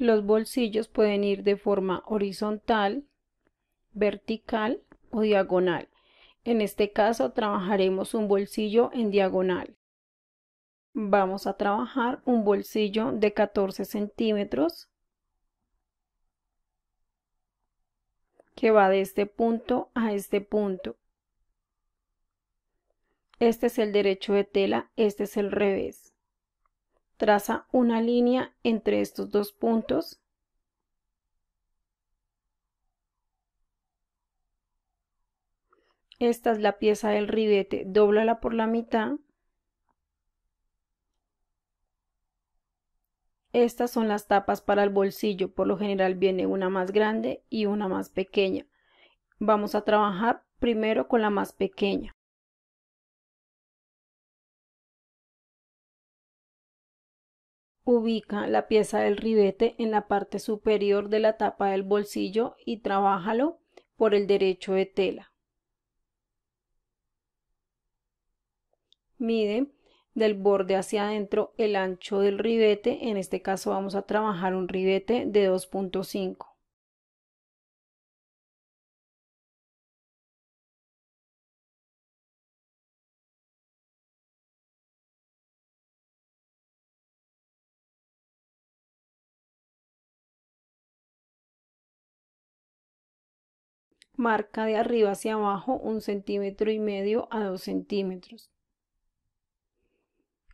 Los bolsillos pueden ir de forma horizontal, vertical o diagonal. En este caso trabajaremos un bolsillo en diagonal. Vamos a trabajar un bolsillo de 14 centímetros que va de este punto a este punto. Este es el derecho de tela, este es el revés traza una línea entre estos dos puntos esta es la pieza del ribete doblala por la mitad estas son las tapas para el bolsillo por lo general viene una más grande y una más pequeña vamos a trabajar primero con la más pequeña Ubica la pieza del ribete en la parte superior de la tapa del bolsillo y trabájalo por el derecho de tela. Mide del borde hacia adentro el ancho del ribete, en este caso vamos a trabajar un ribete de 2.5. marca de arriba hacia abajo un centímetro y medio a dos centímetros.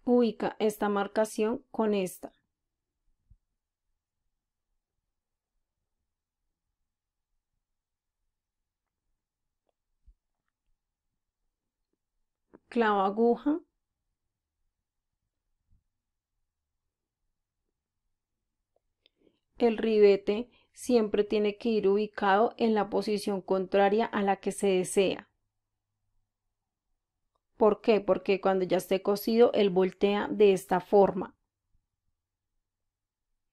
Ubica esta marcación con esta. Clava aguja. El ribete siempre tiene que ir ubicado en la posición contraria a la que se desea. ¿Por qué? Porque cuando ya esté cosido, él voltea de esta forma.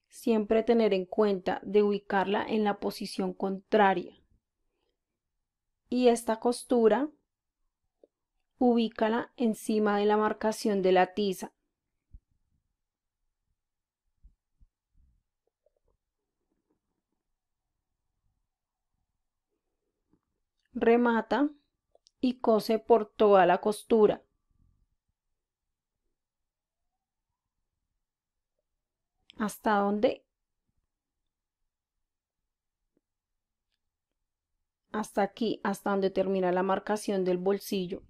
Siempre tener en cuenta de ubicarla en la posición contraria. Y esta costura ubícala encima de la marcación de la tiza. remata y cose por toda la costura. hasta dónde hasta aquí hasta donde termina la marcación del bolsillo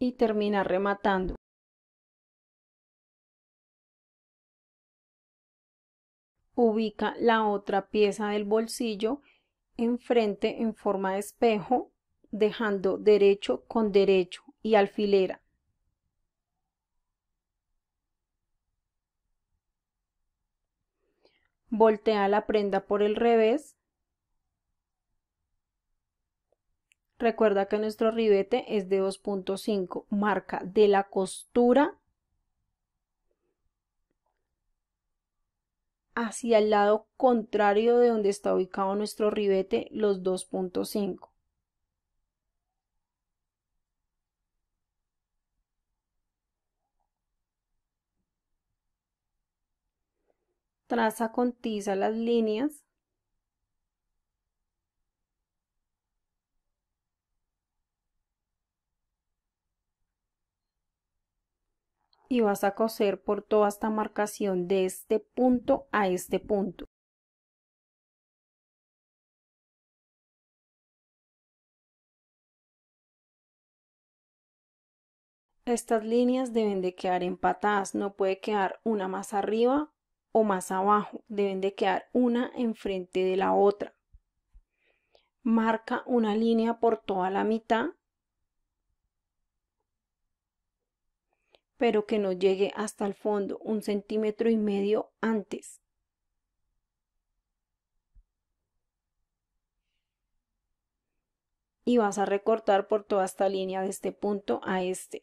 y termina rematando ubica la otra pieza del bolsillo enfrente en forma de espejo, dejando derecho con derecho y alfilera. Voltea la prenda por el revés. Recuerda que nuestro ribete es de 2.5, marca de la costura hacia el lado contrario de donde está ubicado nuestro ribete, los 2.5. Traza con tiza las líneas y vas a coser por toda esta marcación de este punto a este punto. Estas líneas deben de quedar empatadas, no puede quedar una más arriba o más abajo, deben de quedar una enfrente de la otra. Marca una línea por toda la mitad pero que no llegue hasta el fondo, un centímetro y medio antes. Y vas a recortar por toda esta línea de este punto a este.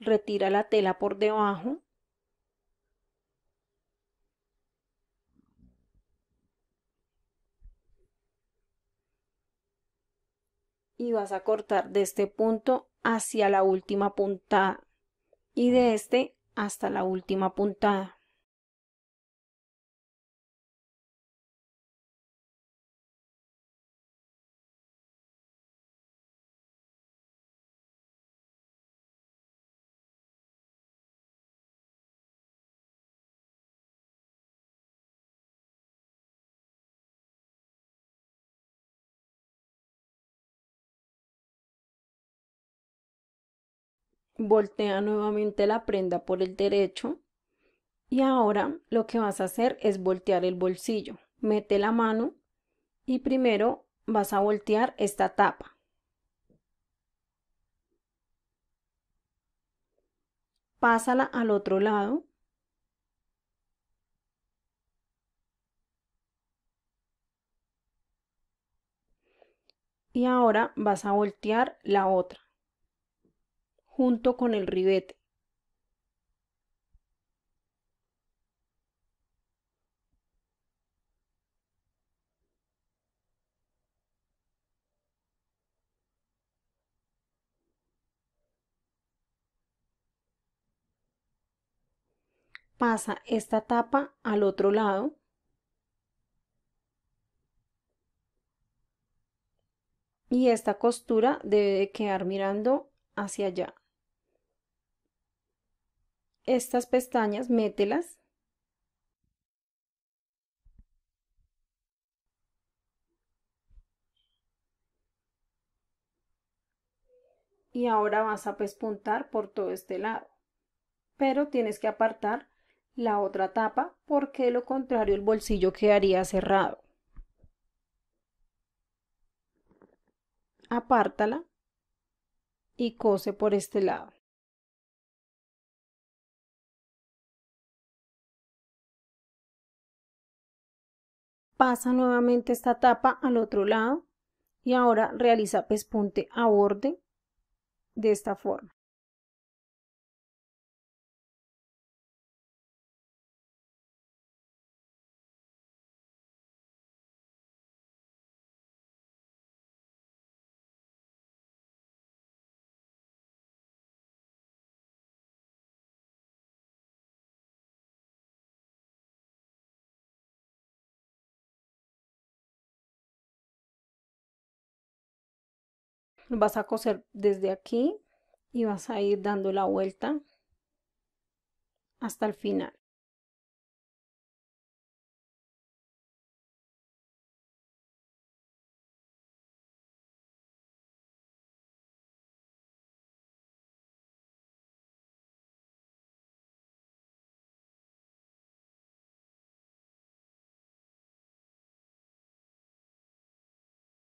Retira la tela por debajo. Y vas a cortar de este punto hacia la última puntada y de este hasta la última puntada. voltea nuevamente la prenda por el derecho y ahora lo que vas a hacer es voltear el bolsillo. Mete la mano y primero vas a voltear esta tapa. Pásala al otro lado. Y ahora vas a voltear la otra junto con el ribete. Pasa esta tapa al otro lado. Y esta costura debe de quedar mirando hacia allá estas pestañas, mételas. Y ahora vas a pespuntar por todo este lado. Pero tienes que apartar la otra tapa porque de lo contrario el bolsillo quedaría cerrado. Apártala y cose por este lado. pasa nuevamente esta tapa al otro lado y ahora realiza pespunte a borde de esta forma. vas a coser desde aquí y vas a ir dando la vuelta hasta el final